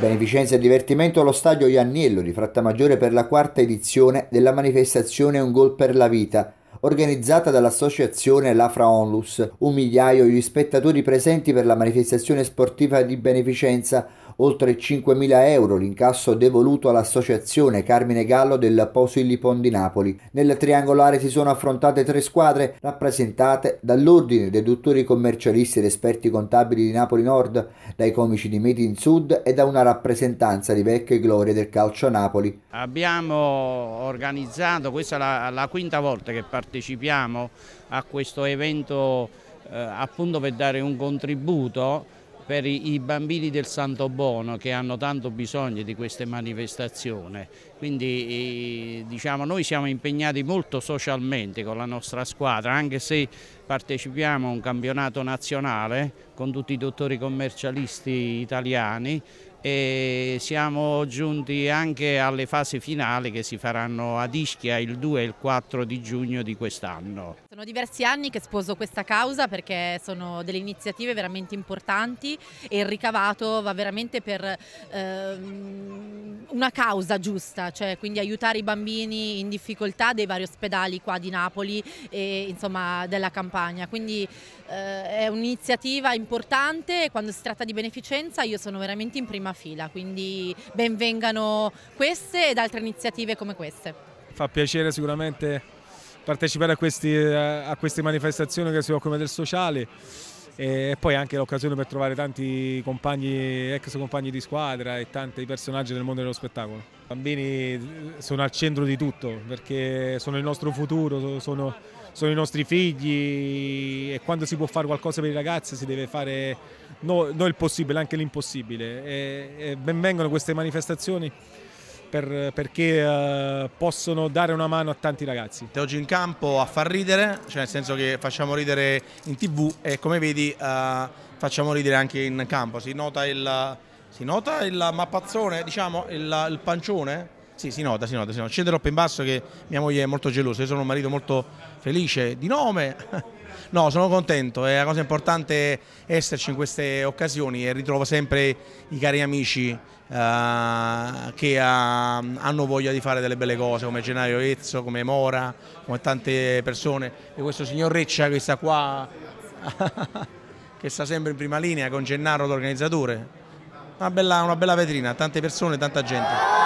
Beneficenza e divertimento allo stadio Iannello di Frattamaggiore per la quarta edizione della manifestazione Un Gol per la Vita, organizzata dall'associazione Lafra Onlus. Un migliaio di spettatori presenti per la manifestazione sportiva di beneficenza, oltre 5.000 euro l'incasso devoluto all'associazione Carmine Gallo del Posilli Pon di Napoli. Nel triangolare si sono affrontate tre squadre rappresentate dall'Ordine dei dottori commercialisti ed esperti contabili di Napoli Nord, dai comici di Made in Sud e da una rappresentanza di vecchie glorie del calcio Napoli. Abbiamo organizzato, questa è la, la quinta volta che partecipiamo partecipiamo a questo evento eh, appunto per dare un contributo per i bambini del Santo Bono che hanno tanto bisogno di queste manifestazioni. Quindi diciamo, noi siamo impegnati molto socialmente con la nostra squadra, anche se partecipiamo a un campionato nazionale con tutti i dottori commercialisti italiani e siamo giunti anche alle fasi finali che si faranno ad Ischia il 2 e il 4 di giugno di quest'anno. Sono diversi anni che sposo questa causa perché sono delle iniziative veramente importanti e il ricavato va veramente per eh, una causa giusta, cioè quindi aiutare i bambini in difficoltà dei vari ospedali qua di Napoli e insomma della campagna. Quindi eh, è un'iniziativa importante e quando si tratta di beneficenza io sono veramente in prima prima fila, quindi benvengano queste ed altre iniziative come queste. Fa piacere sicuramente partecipare a, questi, a queste manifestazioni che si occupano del sociale e poi anche l'occasione per trovare tanti compagni, ex compagni di squadra e tanti personaggi del mondo dello spettacolo. I bambini sono al centro di tutto perché sono il nostro futuro, sono, sono i nostri figli e quando si può fare qualcosa per i ragazzi si deve fare noi no il possibile, anche l'impossibile. E, e benvengano queste manifestazioni per, perché uh, possono dare una mano a tanti ragazzi. Te oggi in campo a far ridere, cioè nel senso che facciamo ridere in tv e come vedi uh, facciamo ridere anche in campo, si nota il, si nota il mappazzone, diciamo, il, il pancione? Sì, si nota, si nota, si nota. Scende troppo in basso che mia moglie è molto gelosa, io sono un marito molto felice, di nome. No, sono contento, è la cosa importante esserci in queste occasioni e ritrovo sempre i cari amici Uh, che uh, hanno voglia di fare delle belle cose come Gennaio Ezzo, come Mora, come tante persone e questo signor Reccia che sta qua che sta sempre in prima linea con Gennaro l'organizzatore una bella, una bella vetrina, tante persone, tanta gente